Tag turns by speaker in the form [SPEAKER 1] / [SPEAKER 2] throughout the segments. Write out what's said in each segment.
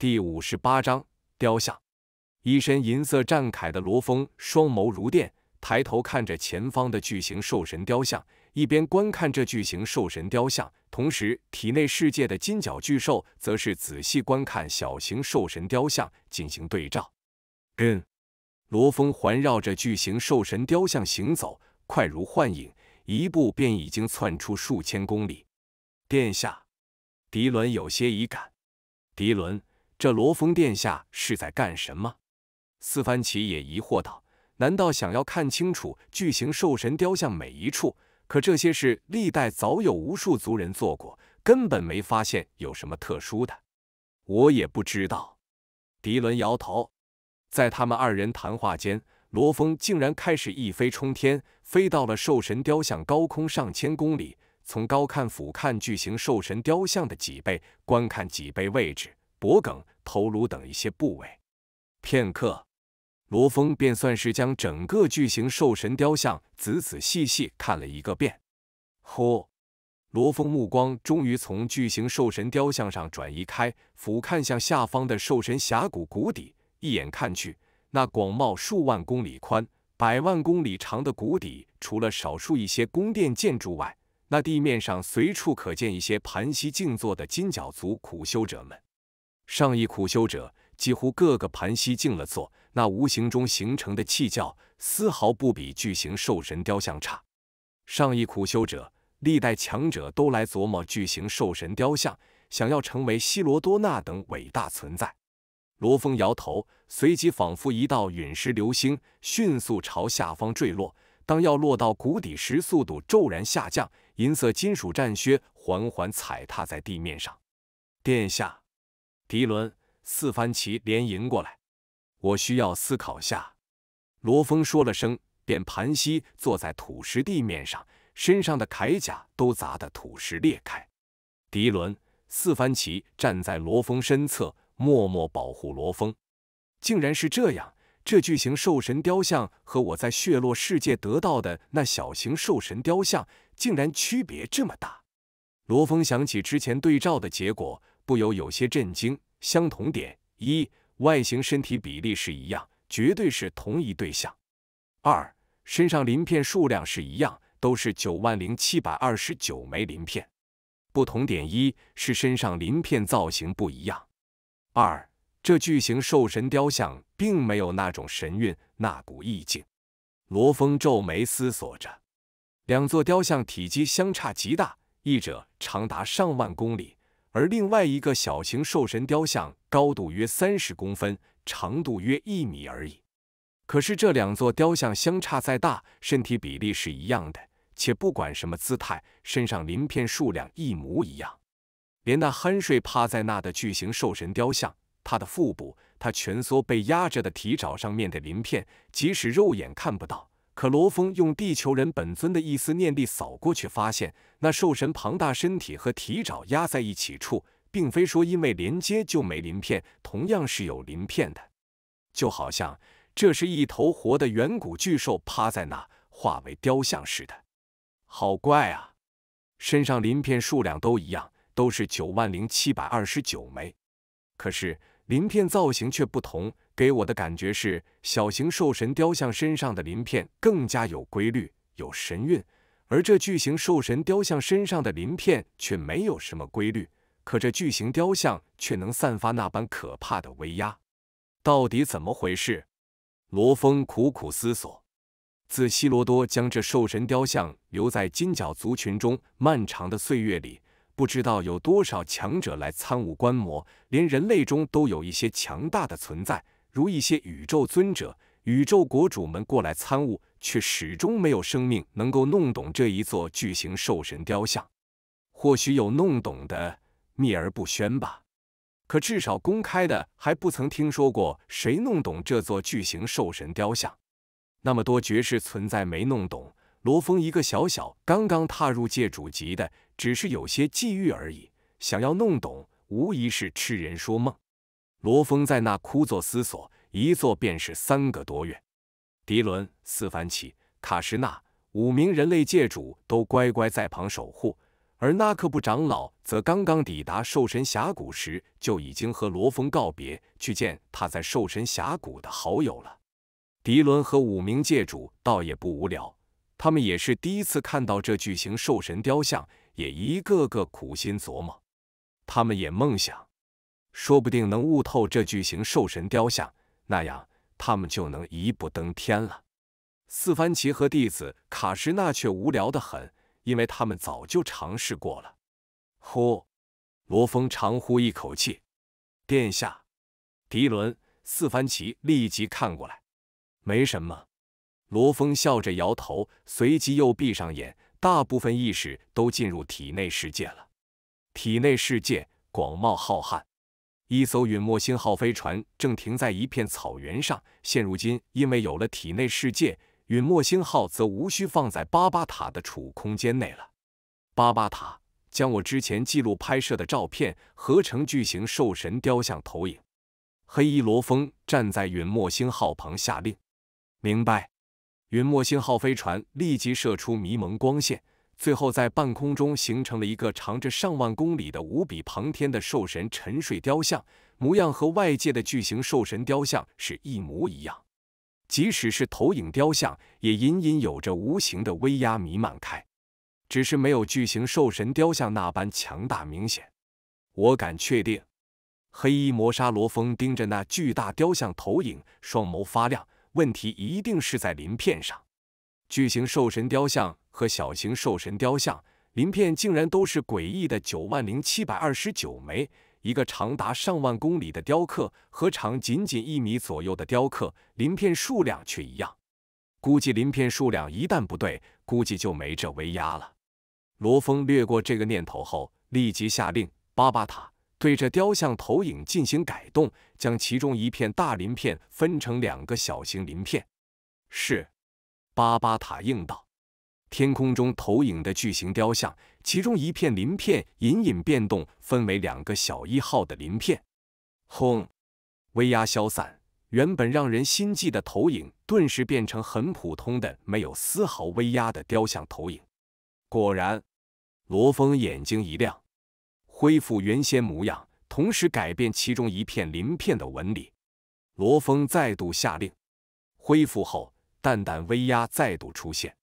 [SPEAKER 1] 第五十八章雕像。一身银色战铠的罗峰，双眸如电，抬头看着前方的巨型兽神雕像，一边观看这巨型兽神雕像，同时体内世界的金角巨兽则是仔细观看小型兽神雕像进行对照。嗯。罗峰环绕着巨型兽神雕像行走，快如幻影，一步便已经窜出数千公里。殿下，迪伦有些疑感。迪伦。这罗峰殿下是在干什么？四番奇也疑惑道：“难道想要看清楚巨型兽神雕像每一处？可这些事历代早有无数族人做过，根本没发现有什么特殊的。”我也不知道。迪伦摇头。在他们二人谈话间，罗峰竟然开始一飞冲天，飞到了兽神雕像高空上千公里，从高看俯瞰巨型兽神雕像的脊背，观看脊背位置。脖颈、头颅等一些部位，片刻，罗峰便算是将整个巨型兽神雕像仔仔细细看了一个遍。呼，罗峰目光终于从巨型兽神雕像上转移开，俯看向下方的兽神峡谷谷底。一眼看去，那广袤数万公里宽、百万公里长的谷底，除了少数一些宫殿建筑外，那地面上随处可见一些盘膝静坐的金角族苦修者们。上亿苦修者几乎个个盘膝静了坐，那无形中形成的气教丝毫不比巨型兽神雕像差。上亿苦修者，历代强者都来琢磨巨型兽神雕像，想要成为希罗多纳等伟大存在。罗峰摇头，随即仿佛一道陨石流星，迅速朝下方坠落。当要落到谷底时，速度骤然下降，银色金属战靴缓缓踩踏在地面上。殿下。迪伦，四番旗连迎过来。我需要思考下。罗峰说了声，便盘膝坐在土石地面上，身上的铠甲都砸得土石裂开。迪伦，四番旗站在罗峰身侧，默默保护罗峰。竟然是这样，这巨型兽神雕像和我在血落世界得到的那小型兽神雕像，竟然区别这么大。罗峰想起之前对照的结果。不由有些震惊。相同点一，外形、身体比例是一样，绝对是同一对象；二，身上鳞片数量是一样，都是九万零七百二十九枚鳞片。不同点一是身上鳞片造型不一样；二，这巨型兽神雕像并没有那种神韵，那股意境。罗峰皱眉思索着，两座雕像体积相差极大，一者长达上万公里。而另外一个小型兽神雕像，高度约三十公分，长度约一米而已。可是这两座雕像相差再大，身体比例是一样的，且不管什么姿态，身上鳞片数量一模一样。连那酣睡趴在那的巨型兽神雕像，它的腹部，它蜷缩被压着的体爪上面的鳞片，即使肉眼看不到。可罗峰用地球人本尊的一丝念力扫过去，发现那兽神庞大身体和体爪压在一起处，并非说因为连接就没鳞片，同样是有鳞片的，就好像这是一头活的远古巨兽趴在那化为雕像似的，好怪啊！身上鳞片数量都一样，都是九万零七百二十九枚，可是鳞片造型却不同。给我的感觉是，小型兽神雕像身上的鳞片更加有规律、有神韵，而这巨型兽神雕像身上的鳞片却没有什么规律，可这巨型雕像却能散发那般可怕的威压，到底怎么回事？罗峰苦苦思索。自希罗多将这兽神雕像留在金角族群中，漫长的岁月里，不知道有多少强者来参悟观摩，连人类中都有一些强大的存在。如一些宇宙尊者、宇宙国主们过来参悟，却始终没有生命能够弄懂这一座巨型兽神雕像。或许有弄懂的秘而不宣吧，可至少公开的还不曾听说过谁弄懂这座巨型兽神雕像。那么多绝世存在没弄懂，罗峰一个小小刚刚踏入界主级的，只是有些际遇而已，想要弄懂，无疑是痴人说梦。罗峰在那枯坐思索，一坐便是三个多月。迪伦、斯凡奇、卡什纳五名人类界主都乖乖在旁守护，而纳克布长老则刚刚抵达兽神峡谷时就已经和罗峰告别，去见他在兽神峡谷的好友了。迪伦和五名界主倒也不无聊，他们也是第一次看到这巨型兽神雕像，也一个个苦心琢磨。他们也梦想。说不定能悟透这巨型兽神雕像，那样他们就能一步登天了。四番奇和弟子卡什纳却无聊得很，因为他们早就尝试过了。呼，罗峰长呼一口气。殿下，迪伦，四番奇立即看过来。没什么。罗峰笑着摇头，随即又闭上眼，大部分意识都进入体内世界了。体内世界广袤浩瀚。一艘陨墨星号飞船正停在一片草原上。现如今，因为有了体内世界，陨墨星号则无需放在巴巴塔的储物空间内了。巴巴塔将我之前记录拍摄的照片合成巨型兽神雕像投影。黑衣罗峰站在陨墨星号旁下令：“明白。”陨墨星号飞船立即射出迷蒙光线。最后，在半空中形成了一个长着上万公里的无比庞天的兽神沉睡雕像，模样和外界的巨型兽神雕像是一模一样。即使是投影雕像，也隐隐有着无形的威压弥漫开，只是没有巨型兽神雕像那般强大明显。我敢确定，黑衣魔杀罗峰盯着那巨大雕像投影，双眸发亮。问题一定是在鳞片上。巨型兽神雕像和小型兽神雕像，鳞片竟然都是诡异的九万零七百二十九枚。一个长达上万公里的雕刻，和长仅仅一米左右的雕刻，鳞片数量却一样。估计鳞片数量一旦不对，估计就没这威压了。罗峰掠过这个念头后，立即下令：巴巴塔，对着雕像投影进行改动，将其中一片大鳞片分成两个小型鳞片。是。巴巴塔应道：“天空中投影的巨型雕像，其中一片鳞片隐隐变动，分为两个小一号的鳞片。轰！威压消散，原本让人心悸的投影顿时变成很普通的、没有丝毫威压的雕像投影。果然，罗峰眼睛一亮，恢复原先模样，同时改变其中一片鳞片的纹理。罗峰再度下令，恢复后。”淡淡威压再度出现，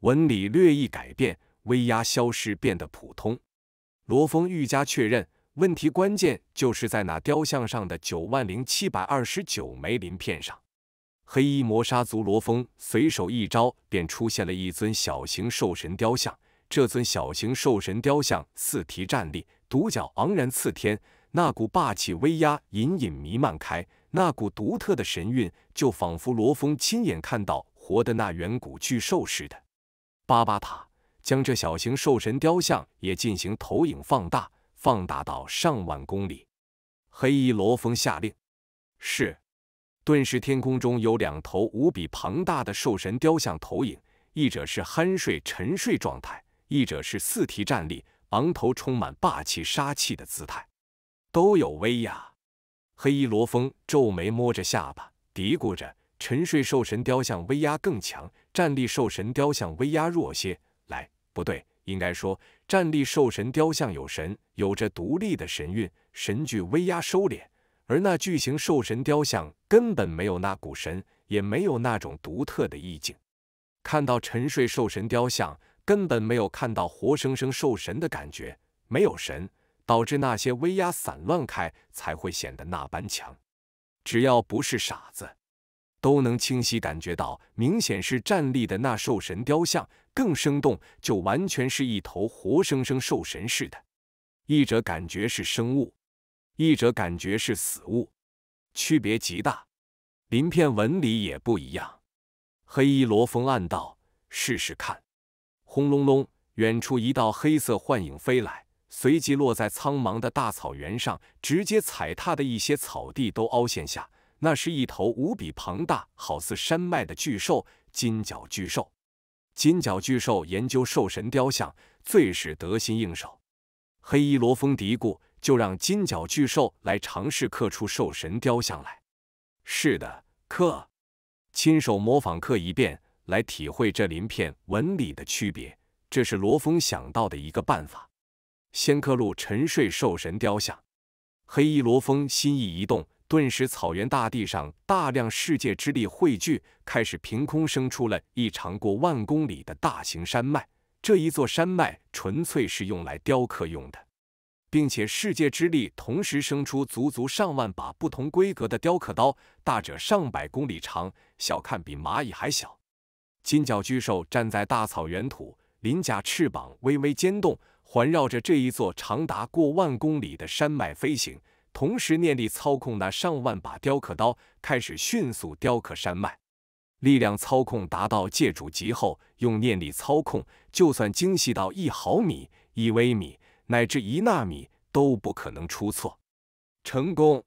[SPEAKER 1] 纹理略一改变，威压消失，变得普通。罗峰愈加确认，问题关键就是在那雕像上的九万零七百二十九枚鳞片上。黑衣魔杀族罗峰随手一招，便出现了一尊小型兽神雕像。这尊小型兽神雕像四蹄站立，独角昂然刺天，那股霸气威压隐隐弥漫开。那股独特的神韵，就仿佛罗峰亲眼看到活的那远古巨兽似的。巴巴塔将这小型兽神雕像也进行投影放大，放大到上万公里。黑衣罗峰下令：“是！”顿时，天空中有两头无比庞大的兽神雕像投影，一者是酣睡、沉睡状态，一者是四蹄站立、昂头、充满霸气杀气的姿态，都有威压。黑衣罗峰皱眉摸着下巴，嘀咕着：“沉睡兽神雕像威压更强，站立兽神雕像威压弱些。来，不对，应该说站立兽神雕像有神，有着独立的神韵，神具威压收敛；而那巨型兽神雕像根本没有那股神，也没有那种独特的意境。看到沉睡兽神雕像，根本没有看到活生生兽神的感觉，没有神。”导致那些威压散乱开，才会显得那般强。只要不是傻子，都能清晰感觉到，明显是站立的那兽神雕像更生动，就完全是一头活生生兽神似的。一者感觉是生物，一者感觉是死物，区别极大。鳞片纹理也不一样。黑衣罗峰暗道：“试试看。”轰隆隆，远处一道黑色幻影飞来。随即落在苍茫的大草原上，直接踩踏的一些草地都凹陷下。那是一头无比庞大，好似山脉的巨兽——金角巨兽。金角巨兽研究兽神雕像最是得心应手。黑衣罗峰嘀咕：“就让金角巨兽来尝试刻出兽神雕像来。”“是的，刻，亲手模仿刻一遍，来体会这鳞片纹理的区别。”这是罗峰想到的一个办法。仙客路沉睡兽神雕像，黑衣罗峰心意一动，顿时草原大地上大量世界之力汇聚，开始凭空生出了一场过万公里的大型山脉。这一座山脉纯粹是用来雕刻用的，并且世界之力同时生出足足上万把不同规格的雕刻刀，大者上百公里长，小看比蚂蚁还小。金角巨兽站在大草原土，鳞甲翅膀微微尖动。环绕着这一座长达过万公里的山脉飞行，同时念力操控那上万把雕刻刀，开始迅速雕刻山脉。力量操控达到界主级后，用念力操控，就算精细到一毫米、一微米，乃至一纳米，都不可能出错。成功。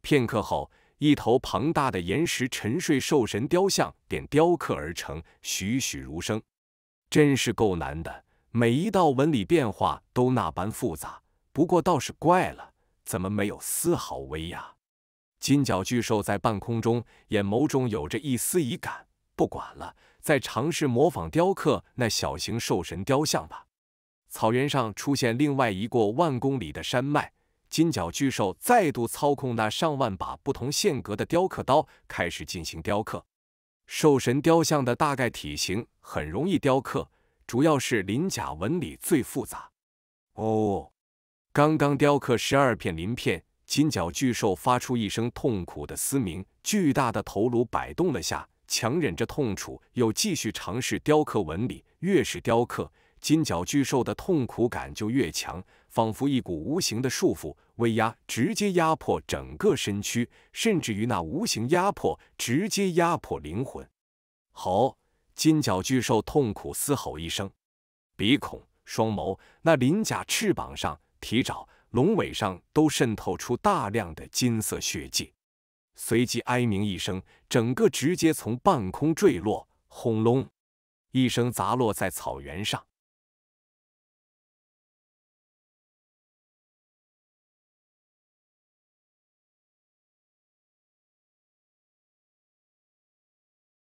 [SPEAKER 1] 片刻后，一头庞大的岩石沉睡兽神雕像便雕刻而成，栩栩如生。真是够难的。每一道纹理变化都那般复杂，不过倒是怪了，怎么没有丝毫威压？金角巨兽在半空中，眼眸中有着一丝疑感。不管了，再尝试模仿雕刻那小型兽神雕像吧。草原上出现另外一过万公里的山脉，金角巨兽再度操控那上万把不同性格的雕刻刀，开始进行雕刻。兽神雕像的大概体型很容易雕刻。主要是鳞甲纹理最复杂。哦，刚刚雕刻十二片鳞片，金角巨兽发出一声痛苦的嘶鸣，巨大的头颅摆动了下，强忍着痛楚，又继续尝试雕刻纹理。越是雕刻，金角巨兽的痛苦感就越强，仿佛一股无形的束缚威压直接压迫整个身躯，甚至于那无形压迫直接压迫灵魂。好。金角巨兽痛苦嘶吼一声，鼻孔、双眸、那鳞甲、翅膀上、蹄爪、龙尾上都渗透出大量的金色血迹，随即哀鸣一声，整个直接从半空坠落，轰隆一声砸落在草原上。